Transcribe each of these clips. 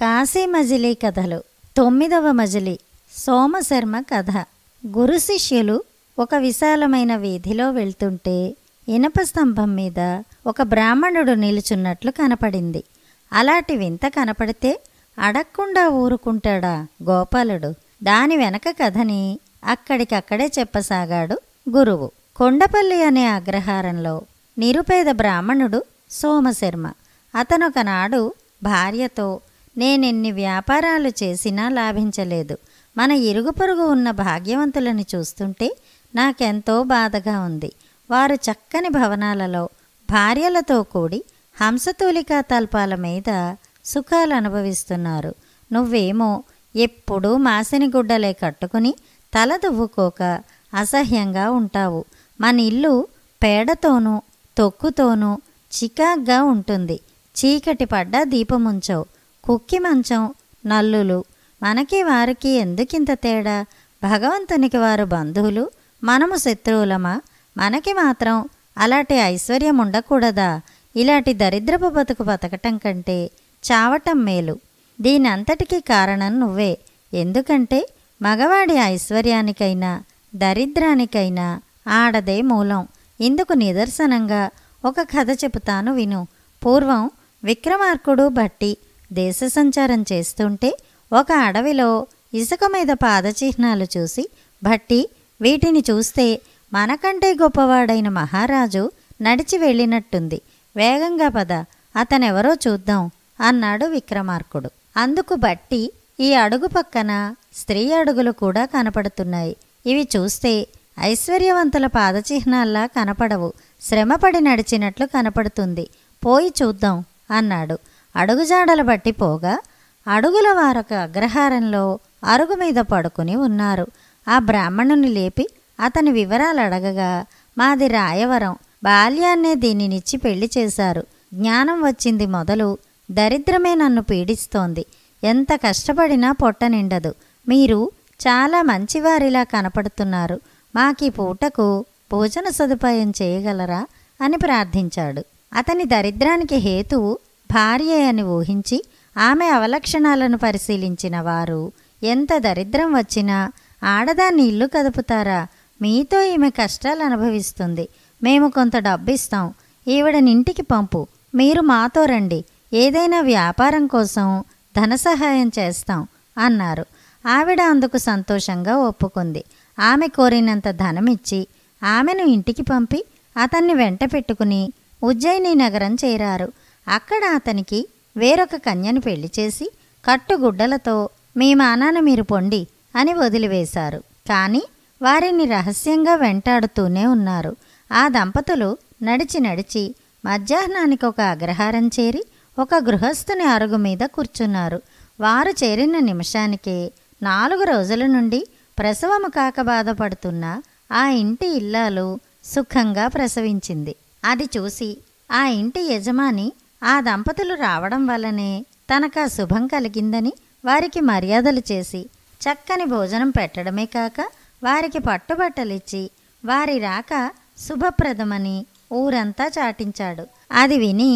కాశీ మజిలీ కథలు తొమ్మిదవ మజిలి సోమశర్మ కథ గురు శిష్యులు ఒక విశాలమైన వీధిలో వెళ్తుంటే ఇనప స్తంభం మీద ఒక బ్రాహ్మణుడు నిలుచున్నట్లు కనపడింది అలాంటి వింత కనపడితే అడక్కుండా ఊరుకుంటాడా గోపాలుడు దాని వెనక కథని అక్కడికక్కడే చెప్పసాగాడు గురువు కొండపల్లి అనే అగ్రహారంలో నిరుపేద బ్రాహ్మణుడు సోమశర్మ అతనొకనాడు భార్యతో నేనెన్ని వ్యాపారాలు చేసినా లాభించలేదు మన ఇరుగు పొరుగు ఉన్న భాగ్యవంతులను చూస్తుంటే నాకెంతో బాధగా ఉంది వారు చక్కని భవనాలలో భార్యలతో కూడి హంసతూలికా తల్పాల మీద సుఖాలు అనుభవిస్తున్నారు నువ్వేమో ఎప్పుడూ మాసిని గుడ్డలే కట్టుకుని తల దువ్వుకోక అసహ్యంగా ఉంటావు మన ఇల్లు పేడతోనూ తొక్కుతోనూ చికాగ్గా ఉంటుంది చీకటి పడ్డా దీపముంచవు కుక్కి మంచం నల్లులు మనకి వారికి ఎందుకింత తేడా భగవంతునికి వారు బంధువులు మనము శత్రువులమా మనకి మాత్రం అలాంటి ఐశ్వర్యం ఉండకూడదా ఇలాంటి దరిద్రపు బతుకు బతకటం కంటే చావటం మేలు దీనంతటికీ కారణం నువ్వే ఎందుకంటే మగవాడి ఐశ్వర్యానికైనా దరిద్రానికైనా ఆడదే మూలం ఇందుకు నిదర్శనంగా ఒక కథ చెబుతాను విను పూర్వం విక్రమార్కుడు భట్టి దేశ సంచారం చేస్తుంటే ఒక అడవిలో ఇసుక మీద పాదచిహ్నాలు చూసి భట్టి వీటిని చూస్తే మనకంటే గొప్పవాడైన మహారాజు నడిచి వెళ్ళినట్టుంది వేగంగా పద అతనెవరో చూద్దాం అన్నాడు విక్రమార్కుడు అందుకు బట్టి ఈ అడుగు పక్కన స్త్రీ అడుగులు కూడా కనపడుతున్నాయి ఇవి చూస్తే ఐశ్వర్యవంతుల పాదచిహ్నాల్లా కనపడవు శ్రమపడి నడిచినట్లు కనపడుతుంది పోయి చూద్దాం అన్నాడు అడుగుజాడలు పోగా అడుగుల వారొక అగ్రహారంలో అరుగు మీద పడుకుని ఉన్నారు ఆ బ్రాహ్మణుని లేపి అతని వివరాలు అడగగా మాది రాయవరం బాల్యాన్నే దీనినిచ్చి పెళ్లి చేశారు జ్ఞానం వచ్చింది మొదలు దరిద్రమే నన్ను పీడిస్తోంది ఎంత కష్టపడినా పొట్ట నిండదు మీరు చాలా మంచివారిలా కనపడుతున్నారు మాకీ పూటకు భోజన సదుపాయం చేయగలరా అని ప్రార్థించాడు అతని దరిద్రానికి హేతువు భార్య అని ఊహించి ఆమె అవలక్షణాలను పరిశీలించిన వారు ఎంత దరిద్రం వచ్చినా ఆడదాన్ని ఇల్లు కదుపుతారా మీతో ఈమె కష్టాలు అనుభవిస్తుంది మేము కొంత డబ్బిస్తాం ఈవిడని ఇంటికి పంపు మీరు మాతో రండి ఏదైనా వ్యాపారం కోసం ధన సహాయం చేస్తాం అన్నారు ఆవిడ అందుకు సంతోషంగా ఒప్పుకుంది ఆమె కోరినంత ధనమిచ్చి ఆమెను ఇంటికి పంపి అతన్ని వెంట పెట్టుకుని ఉజ్జయిని నగరం చేరారు అక్కడ అతనికి వేరొక కన్యను పెళ్లి చేసి కట్టుగుడ్డలతో మీ మానాన మీరు పొండి అని వదిలివేశారు కానీ వారిని రహస్యంగా వెంటాడుతూనే ఉన్నారు ఆ దంపతులు నడిచి నడిచి మధ్యాహ్నానికి ఒక అగ్రహారం చేరి ఒక గృహస్థుని అరుగు మీద కూర్చున్నారు వారు చేరిన నిమిషానికే నాలుగు రోజుల నుండి ప్రసవము కాక బాధపడుతున్న ఆ ఇంటి ఇల్లాలు సుఖంగా ప్రసవించింది అది చూసి ఆ ఇంటి యజమాని ఆ దంపతులు రావడం వల్లనే తనకు ఆ శుభం కలిగిందని వారికి మర్యాదలు చేసి చక్కని భోజనం పెట్టడమే కాక వారికి పట్టుబట్టలిచ్చి వారి రాక శుభప్రదమని ఊరంతా చాటించాడు అది విని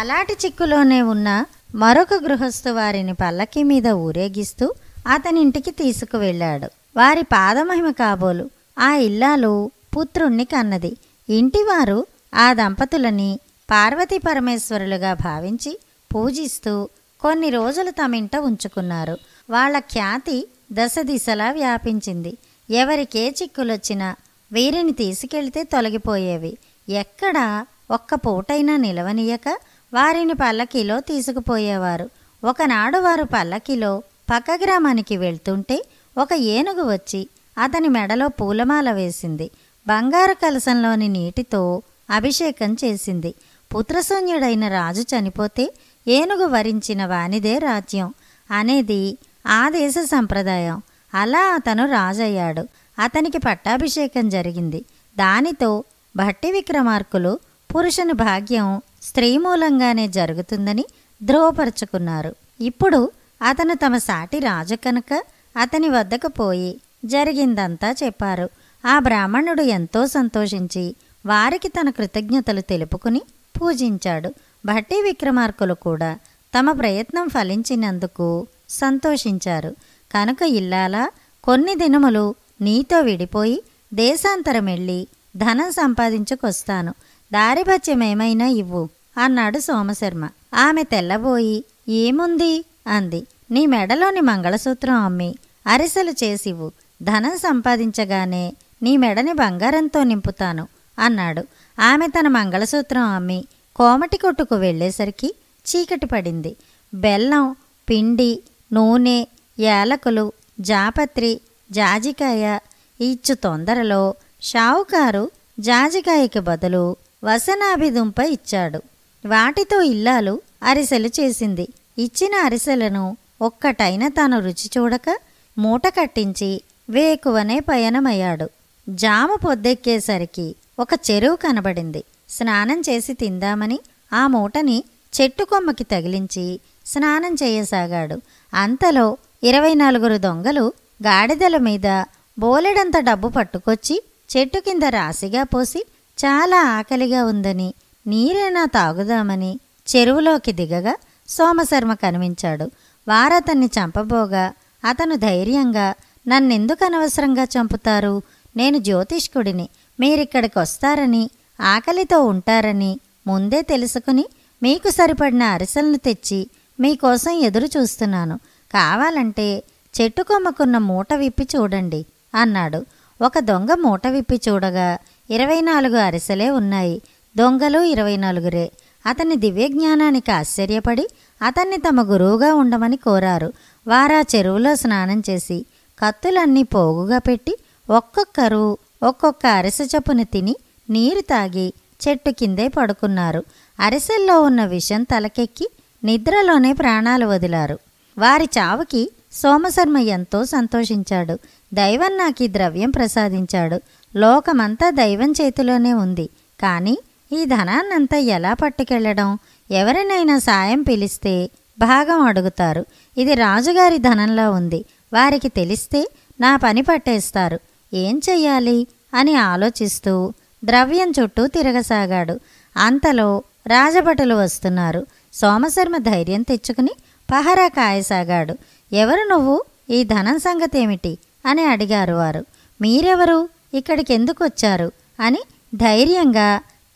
అలాటి చిక్కులోనే ఉన్న మరొక గృహస్థు వారిని పల్లకి మీద ఊరేగిస్తూ అతనింటికి తీసుకువెళ్ళాడు వారి పాదమహిమ కాబోలు ఆ ఇల్లాలు పుత్రుణ్ణి కన్నది ఇంటివారు ఆ దంపతులని పార్వతీ పరమేశ్వరులుగా భావించి పూజిస్తూ కొన్ని రోజులు తమింట ఉంచుకున్నారు వాళ్ళ ఖ్యాతి దశ దిశలా వ్యాపించింది ఎవరికే చిక్కులొచ్చినా వీరిని తీసుకెళ్తే తొలగిపోయేవి ఎక్కడా ఒక్క పూటైనా నిలవనీయక వారిని పల్లకిలో తీసుకుపోయేవారు ఒకనాడు వారు పల్లకిలో పక్క గ్రామానికి వెళ్తుంటే ఒక ఏనుగు వచ్చి అతని మెడలో పూలమాల వేసింది బంగారు కలసంలోని నీటితో అభిషేకం చేసింది పుత్రశూన్యుడైన రాజు చనిపోతే ఏనుగు వరించిన వానిదే రాజ్యం అనేది ఆ దేశ సంప్రదాయం అలా అతను రాజయ్యాడు అతనికి పట్టాభిషేకం జరిగింది దానితో భట్టి విక్రమార్కులు పురుషుని భాగ్యం స్త్రీ మూలంగానే జరుగుతుందని ధృవపరచుకున్నారు ఇప్పుడు అతను తమ సాటి రాజు కనుక అతని వద్దకు పోయి జరిగిందంతా చెప్పారు ఆ బ్రాహ్మణుడు ఎంతో సంతోషించి వారికి తన కృతజ్ఞతలు తెలుపుకుని పూజించాడు భట్టి విక్రమార్కులు కూడా తమ ప్రయత్నం ఫలించినందుకు సంతోషించారు కనుక ఇల్లాలా కొన్ని దినములు నీతో విడిపోయి దేశాంతరం వెళ్ళి ధనం సంపాదించుకొస్తాను దారిభత్యమేమైనా ఇవ్వు అన్నాడు సోమశర్మ ఆమె తెల్లబోయి ఏముంది అంది నీ మెడలోని మంగళసూత్రం అమ్మి అరిసెలు చేసివు ధనం సంపాదించగానే నీ మెడని బంగారంతో నింపుతాను అన్నాడు ఆమె తన మంగళసూత్రం అమ్మి కోమటి కొట్టుకు వెళ్ళేసరికి చీకటి పడింది బెల్లం పిండి నూనె యాలకులు జాపత్రి జాజికాయ ఇచ్చు తొందరలో షావుకారు జాజికాయకి బదులు వసనాభిదుంప ఇచ్చాడు వాటితో ఇల్లాలు అరిసెలు చేసింది ఇచ్చిన అరిసెలను ఒక్కటైన తాను రుచి చూడక మూట కట్టించి వేకువనే పయనమయ్యాడు జామ పొద్దెక్కేసరికి ఒక చెరువు కనబడింది స్నానం చేసి తిందామని ఆ మూటని చెట్టు కొమ్మకి తగిలించి స్నానం చేయసాగాడు అంతలో ఇరవై నలుగురు దొంగలు గాడిదల మీద బోలెడంత డబ్బు పట్టుకొచ్చి చెట్టు కింద రాశిగా పోసి చాలా ఆకలిగా ఉందని నీరేనా తాగుదామని చెరువులోకి దిగగా సోమశర్మ కనిపించాడు వారతన్ని చంపబోగా అతను ధైర్యంగా నన్నెందుకు అనవసరంగా చంపుతారు నేను జ్యోతిష్కుడిని మీరిక్కడికి వస్తారని ఆకలితో ఉంటారని ముందే తెలుసుకుని మీకు సరిపడిన అరిసెలను తెచ్చి మీకోసం ఎదురు చూస్తున్నాను కావాలంటే చెట్టు కొమ్మకున్న మూట విప్పి చూడండి అన్నాడు ఒక దొంగ మూట విప్పి చూడగా ఇరవై నాలుగు అరిసెలే ఉన్నాయి దొంగలు ఇరవై నాలుగురే అతని దివ్యజ్ఞానానికి ఆశ్చర్యపడి అతన్ని తమ గురువుగా ఉండమని కోరారు వారా చెరువులో స్నానం చేసి కత్తులన్నీ పోగుగా పెట్టి ఒక్కొక్కరు ఒక్కొక్క అరిసె చప్పును తిని నీరు తాగి చెట్టు కిందే పడుకున్నారు అరిసెల్లో ఉన్న విషం తలకెక్కి నిద్రలోనే ప్రాణాలు వదిలారు వారి చావుకి సోమశర్మ ఎంతో సంతోషించాడు దైవం నాకు ఈ ద్రవ్యం ప్రసాదించాడు లోకమంతా దైవం చేతిలోనే ఉంది కానీ ఈ ధనాన్నంతా ఎలా పట్టుకెళ్లడం ఎవరినైనా సాయం పిలిస్తే భాగం అడుగుతారు ఇది రాజుగారి ధనంలా ఉంది వారికి తెలిస్తే నా పని పట్టేస్తారు ఏం చెయ్యాలి అని ఆలోచిస్తూ ద్రవ్యం చుట్టూ తిరగసాగాడు అంతలో రాజభటులు వస్తున్నారు సోమశర్మ ధైర్యం తెచ్చుకుని పహరా కాయసాగాడు ఎవరు నువ్వు ఈ ధనం సంగతేమిటి అని అడిగారు వారు మీరెవరు ఇక్కడికి ఎందుకు వచ్చారు అని ధైర్యంగా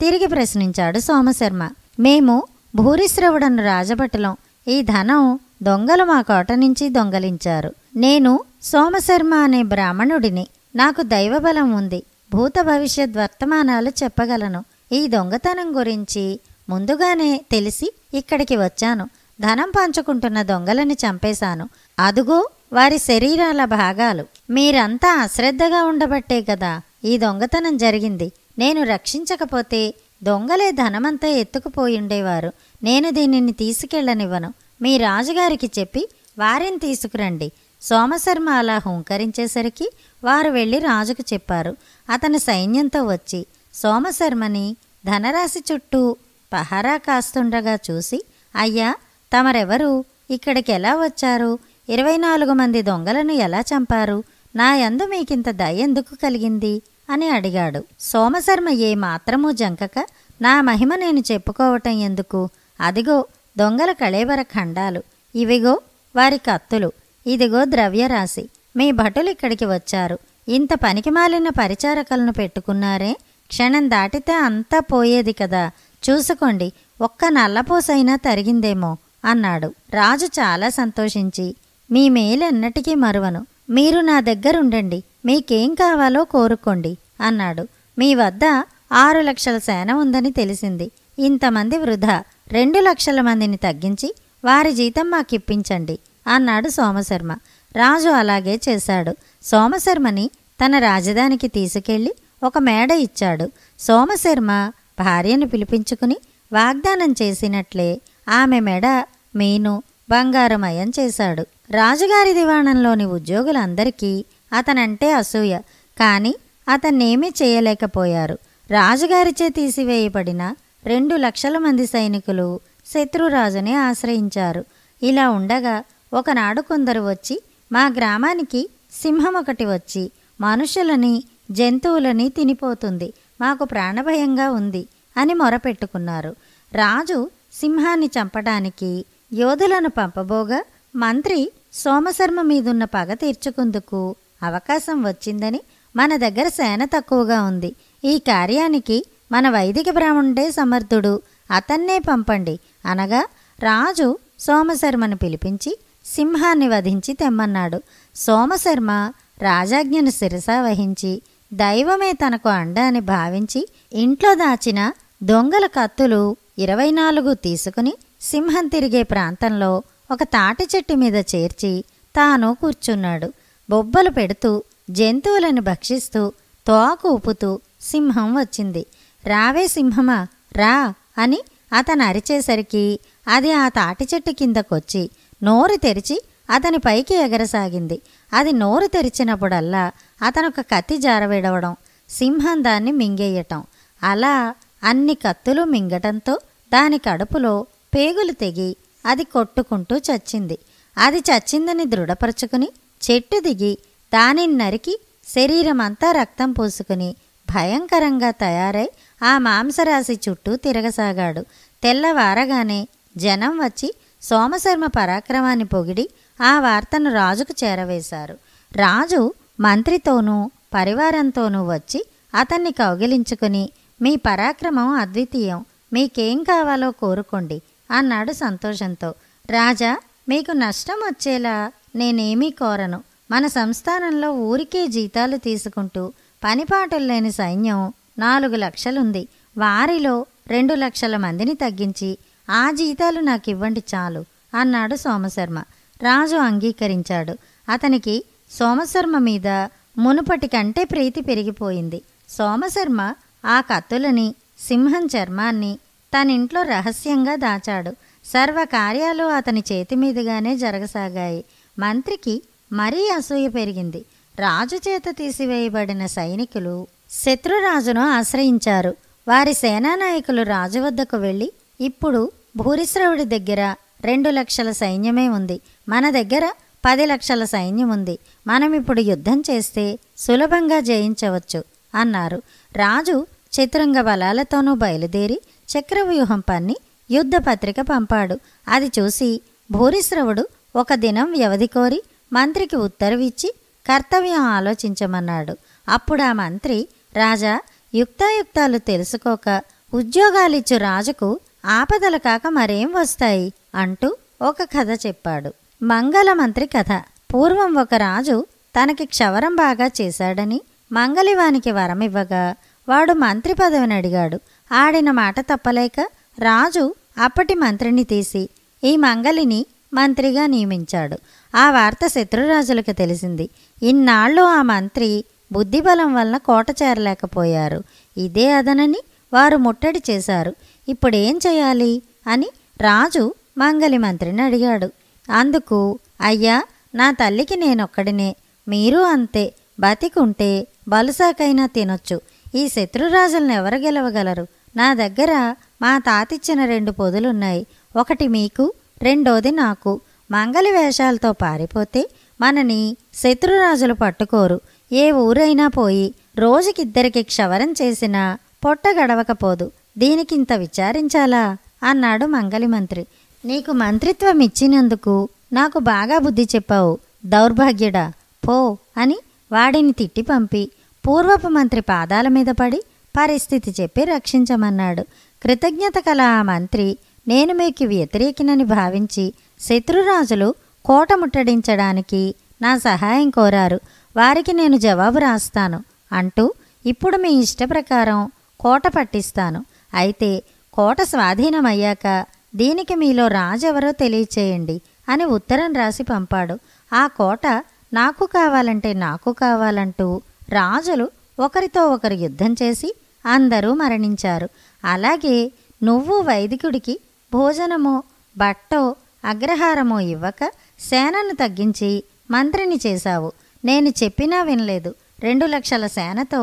తిరిగి ప్రశ్నించాడు సోమశర్మ మేము భూరిశ్రవుడను రాజభటులం ఈ ధనం దొంగలు మా కోట నుంచి దొంగలించారు నేను సోమశర్మ అనే బ్రాహ్మణుడిని నాకు దైవబలం ఉంది భూత భవిష్యత్ వర్తమానాలు చెప్పగలను ఈ దొంగతనం గురించి ముందుగానే తెలిసి ఇక్కడికి వచ్చాను ధనం పంచుకుంటున్న దొంగలని చంపేశాను అదుగో వారి శరీరాల భాగాలు మీరంతా అశ్రద్ధగా ఉండబట్టే కదా ఈ దొంగతనం జరిగింది నేను రక్షించకపోతే దొంగలే ధనమంతా ఎత్తుకుపోయిండేవారు నేను దీనిని తీసుకెళ్లనివ్వను మీ రాజుగారికి చెప్పి వారిని తీసుకురండి సోమశర్మ అలా హుంకరించేసరికి వారు వెళ్ళి రాజుకు చెప్పారు అతని సైన్యంతో వచ్చి సోమశర్మని ధనరాశి చుట్టూ పహారా కాస్తుండగా చూసి అయ్యా తమరెవరు ఇక్కడికి ఎలా వచ్చారు ఇరవై నాలుగు మంది దొంగలను ఎలా చంపారు నా యందు మీకింత ఎందుకు కలిగింది అని అడిగాడు సోమశర్మ ఏ మాత్రమూ జంకక నా మహిమ నేను చెప్పుకోవటం ఎందుకు అదిగో దొంగల కళేవర ఖండాలు ఇవిగో వారి కత్తులు ఇదిగో ద్రవ్యరాశి మీ భటులు ఇక్కడికి వచ్చారు ఇంత పనికిమాలిన పరిచారకలను పెట్టుకున్నారే క్షణం దాటితే అంతా పోయేది కదా చూసుకోండి ఒక్క నల్లపూసైనా తరిగిందేమో అన్నాడు రాజు చాలా సంతోషించి మీ మేలెన్నటికీ మరువను మీరు నా దగ్గరుండండి మీకేం కావాలో కోరుకోండి అన్నాడు మీ వద్ద ఆరు లక్షల సేన ఉందని తెలిసింది ఇంతమంది వృధా రెండు లక్షల మందిని తగ్గించి వారి జీతం మాకిప్పించండి అన్నాడు సోమశర్మ రాజు అలాగే చేశాడు సోమశర్మని తన రాజధానికి తీసుకెళ్లి ఒక మేడ ఇచ్చాడు సోమశర్మ భార్యను పిలిపించుకుని వాగ్దానం చేసినట్లే ఆమె మెడ మీను బంగారమయం చేశాడు రాజుగారి దివాణంలోని ఉద్యోగులందరికీ అతనంటే అసూయ కానీ అతన్నేమీ చేయలేకపోయారు రాజుగారిచే తీసివేయబడిన రెండు లక్షల మంది సైనికులు శత్రురాజుని ఆశ్రయించారు ఇలా ఉండగా ఒకనాడు కొందరు వచ్చి మా గ్రామానికి సింహం ఒకటి వచ్చి మనుషులని జంతువులని తినిపోతుంది మాకు ప్రాణభయంగా ఉంది అని మొరపెట్టుకున్నారు రాజు సింహాన్ని చంపడానికి యోధులను పంపబోగా మంత్రి సోమశర్మ మీదున్న పగ తీర్చుకుందుకు అవకాశం వచ్చిందని మన దగ్గర సేన తక్కువగా ఉంది ఈ కార్యానికి మన వైదిక బ్రాహ్మణుడే సమర్థుడు అతన్నే పంపండి అనగా రాజు సోమశర్మను పిలిపించి సింహాన్ని వధించి తెమ్మన్నాడు సోమశర్మ రాజాజ్ఞను శిరసా వహించి దైవమే తనకు అండ అని భావించి ఇంట్లో దాచిన దొంగల కత్తులు ఇరవై నాలుగు తీసుకుని సింహం తిరిగే ప్రాంతంలో ఒక తాటి చెట్టు మీద చేర్చి తాను కూర్చున్నాడు బొబ్బలు పెడుతూ జంతువులను భక్షిస్తూ తోకు ఊపుతూ సింహం వచ్చింది రావే సింహమా రా అని అతను అరిచేసరికి అది ఆ తాటి చెట్టు కిందకొచ్చి నోరు తెరిచి అతని పైకి ఎగరసాగింది అది నోరు తెరిచినప్పుడల్లా అతనొక కత్తి జారవిడవడం సింహం దాన్ని మింగేయటం అలా అన్ని కత్తులు మింగటంతో దాని కడుపులో పేగులు తెగి అది కొట్టుకుంటూ చచ్చింది అది చచ్చిందని దృఢపరుచుకుని చెట్టు దిగి దానిని నరికి శరీరమంతా రక్తం పూసుకుని భయంకరంగా తయారై ఆ మాంసరాశి చుట్టూ తిరగసాగాడు తెల్లవారగానే జనం వచ్చి సోమశర్మ పరాక్రమాన్ని పొగిడి ఆ వార్తను రాజుకు చేరవేశారు రాజు మంత్రితోనూ పరివారంతోనూ వచ్చి అతన్ని కౌగిలించుకుని మీ పరాక్రమం అద్వితీయం మీకేం కావాలో కోరుకోండి అన్నాడు సంతోషంతో రాజా మీకు నష్టం వచ్చేలా నేనేమీ కోరను మన సంస్థానంలో ఊరికే జీతాలు తీసుకుంటూ పనిపాటలు లేని సైన్యం నాలుగు లక్షలుంది వారిలో రెండు లక్షల మందిని తగ్గించి ఆ జీతాలు నాకు ఇవ్వండి చాలు అన్నాడు సోమశర్మ రాజు అంగీకరించాడు అతనికి సోమశర్మ మీద మునుపటి కంటే ప్రీతి పెరిగిపోయింది సోమశర్మ ఆ కత్తులని సింహం చర్మాన్ని తనింట్లో రహస్యంగా దాచాడు సర్వ కార్యాలు అతని చేతి మీదుగానే జరగసాగాయి మంత్రికి మరీ అసూయ పెరిగింది రాజు చేత తీసివేయబడిన సైనికులు శత్రురాజును ఆశ్రయించారు వారి సేనానాయకులు రాజు వద్దకు వెళ్ళి ఇప్పుడు భూరిశ్రవుడి దగ్గర రెండు లక్షల సైన్యమే ఉంది మన దగ్గర పది లక్షల సైన్యం ఉంది మనం ఇప్పుడు యుద్ధం చేస్తే సులభంగా జయించవచ్చు అన్నారు రాజు చతురంగ బలాలతోనూ బయలుదేరి చక్రవ్యూహం పన్ని యుద్ధపత్రిక పంపాడు అది చూసి భూరిశ్రవుడు ఒక దినం వ్యవధి కోరి మంత్రికి ఉత్తర్విచ్చి కర్తవ్యం ఆలోచించమన్నాడు అప్పుడు ఆ మంత్రి రాజా యుక్తాయుక్తాలు తెలుసుకోక ఉద్యోగాలిచ్చు రాజుకు ఆపదలు కాక మరేం వస్తాయి అంటూ ఒక కథ చెప్పాడు మంగళమంత్రి కథ పూర్వం ఒక రాజు తనకి క్షవరం బాగా చేశాడని మంగలివానికి వరమివ్వగా వాడు మంత్రి పదవిని అడిగాడు ఆడిన మాట తప్పలేక రాజు అప్పటి మంత్రిని తీసి ఈ మంగలిని మంత్రిగా నియమించాడు ఆ వార్త శత్రురాజులకు తెలిసింది ఇన్నాళ్ళు ఆ మంత్రి బుద్ధిబలం వలన కోట చేరలేకపోయారు ఇదే అదనని వారు ముట్టడి చేశారు ఇప్పుడేం చేయాలి అని రాజు మంగలి మంత్రిని అడిగాడు అందుకు అయ్యా నా తల్లికి నేనొక్కడినే మీరు అంతే బతికుంటే బలుసాకైనా తినొచ్చు ఈ శత్రురాజులను ఎవరు గెలవగలరు నా దగ్గర మా తాతిచ్చిన రెండు పొదులున్నాయి ఒకటి మీకు రెండోది నాకు మంగలి వేషాలతో పారిపోతే మనని శత్రురాజులు పట్టుకోరు ఏ ఊరైనా పోయి రోజుకిద్దరికి క్షవరం చేసినా పొట్ట గడవకపోదు దీనికింత విచారించాలా అన్నాడు మంగలి మంత్రి నీకు మంత్రిత్వం ఇచ్చినందుకు నాకు బాగా బుద్ధి చెప్పావు దౌర్భాగ్యుడా పో అని వాడిని తిట్టి పంపి పూర్వపు మంత్రి పాదాల మీద పడి పరిస్థితి చెప్పి రక్షించమన్నాడు కృతజ్ఞత కల ఆ మంత్రి నేను మీకు వ్యతిరేకినని భావించి శత్రురాజులు కోట ముట్టడించడానికి నా సహాయం కోరారు వారికి నేను జవాబు రాస్తాను అంటూ ఇప్పుడు మీ ఇష్ట ప్రకారం కోట పట్టిస్తాను అయితే కోట స్వాధీనమయ్యాక దీనికి మీలో రాజెవరో తెలియచేయండి అని ఉత్తరం రాసి పంపాడు ఆ కోట నాకు కావాలంటే నాకు కావాలంటూ రాజులు ఒకరితో ఒకరు యుద్ధం చేసి అందరూ మరణించారు అలాగే నువ్వు వైదికుడికి భోజనమో బట్టో అగ్రహారమో ఇవ్వక సేనను తగ్గించి మంత్రిని చేశావు నేను చెప్పినా వినలేదు రెండు లక్షల సేనతో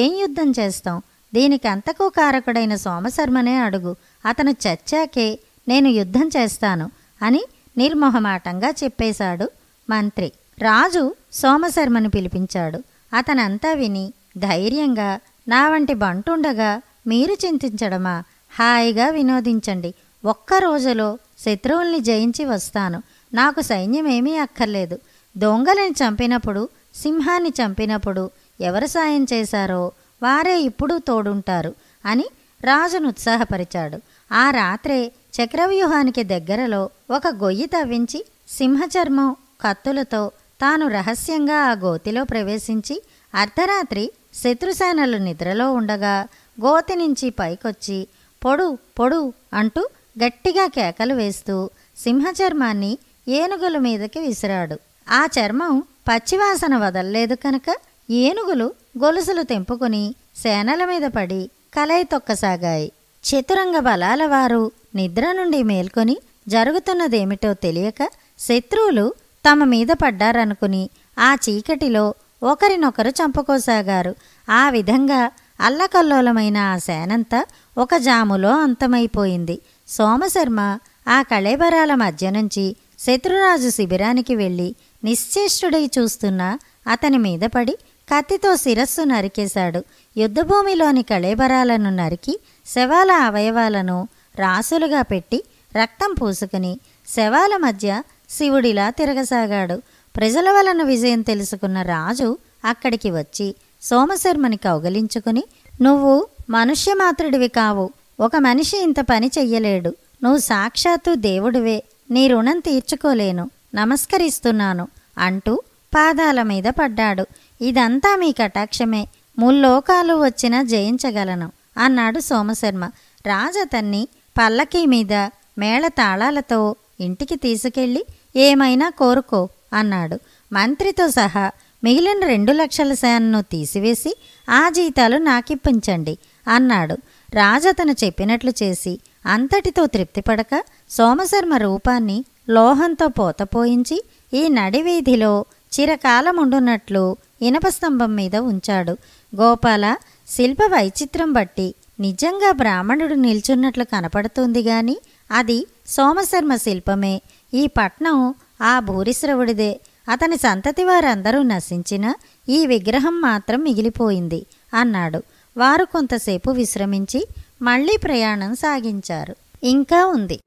ఏం యుద్ధం చేస్తాం దీనికంతకు కారకుడైన సోమశర్మనే అడుగు అతను చచ్చాకే నేను యుద్ధం చేస్తాను అని నిర్మొహమాటంగా చెప్పేశాడు మంత్రి రాజు సోమశర్మను పిలిపించాడు అతనంతా విని ధైర్యంగా నా వంటి బంటుండగా మీరు చింతించడమా హాయిగా వినోదించండి ఒక్క రోజులో శత్రువుల్ని జయించి వస్తాను నాకు సైన్యమేమీ అక్కర్లేదు దొంగలని చంపినప్పుడు సింహాన్ని చంపినప్పుడు ఎవరు సాయం చేశారో వారే ఇప్పుడు తోడుంటారు అని రాజును ఉత్సాహపరిచాడు ఆ రాత్రే చక్రవ్యూహానికి దగ్గరలో ఒక గొయ్యి తవ్వించి సింహచర్మం కత్తులతో తాను రహస్యంగా ఆ గోతిలో ప్రవేశించి అర్ధరాత్రి శత్రుసేనలు నిద్రలో ఉండగా గోతి నుంచి పైకొచ్చి పొడు పొడు అంటూ గట్టిగా కేకలు వేస్తూ సింహచర్మాన్ని ఏనుగుల మీదకి విసిరాడు ఆ చర్మం పచ్చివాసన వదల్లేదు కనుక ఏనుగులు గొలుసులు తెంపుకుని సేనల మీద పడి కలయి తొక్కసాగాయి చతురంగ బలాల వారు నిద్ర నుండి మేల్కొని జరుగుతున్నదేమిటో తెలియక శత్రువులు తమ మీద పడ్డారనుకుని ఆ చీకటిలో ఒకరినొకరు చంపుకోసాగారు ఆ విధంగా అల్లకల్లోలమైన ఆ సేనంతా ఒక జాములో అంతమైపోయింది సోమశర్మ ఆ కళేబరాల మధ్య నుంచి శత్రురాజు శిబిరానికి వెళ్ళి నిశ్చేష్టుడై చూస్తున్న అతని మీద పడి కత్తితో శిరస్సు నరికేశాడు యుద్ధభూమిలోని కళేబరాలను నరికి శవాల అవయవాలను రాసులుగా పెట్టి రక్తం పూసుకుని శవాల మధ్య శివుడిలా తిరగసాగాడు ప్రజల వలన విజయం తెలుసుకున్న రాజు అక్కడికి వచ్చి సోమశర్మని కౌగలించుకుని నువ్వు మాతృడివి కావు ఒక మనిషి ఇంత పని చెయ్యలేడు నువ్వు సాక్షాత్తు దేవుడివే నీ రుణం తీర్చుకోలేను నమస్కరిస్తున్నాను అంటూ పాదాల మీద పడ్డాడు ఇదంతా మీ కటాక్షమే ముల్లోకాలు వచ్చినా జయించగలను అన్నాడు సోమశర్మ రాజతన్ని పల్లకీ మీద మేళతాళాలతో ఇంటికి తీసుకెళ్ళి ఏమైనా కోరుకో అన్నాడు మంత్రితో సహా మిగిలిన రెండు లక్షల శాన్ను తీసివేసి ఆ జీతాలు నాకిప్పించండి అన్నాడు రాజతను చెప్పినట్లు చేసి అంతటితో తృప్తిపడక సోమశర్మ రూపాన్ని లోహంతో పోతపోయించి ఈ నడివీధిలో చిరకాలముండున్నట్లు ఇనప స్తంభం మీద ఉంచాడు గోపాల శిల్ప వైచిత్రం బట్టి నిజంగా బ్రాహ్మణుడు నిల్చున్నట్లు కనపడుతుంది గాని అది సోమశర్మ శిల్పమే ఈ పట్నం ఆ భూరిశ్రవుడిదే అతని సంతతి వారందరూ నశించిన ఈ విగ్రహం మాత్రం మిగిలిపోయింది అన్నాడు వారు కొంతసేపు విశ్రమించి మళ్లీ ప్రయాణం సాగించారు ఇంకా ఉంది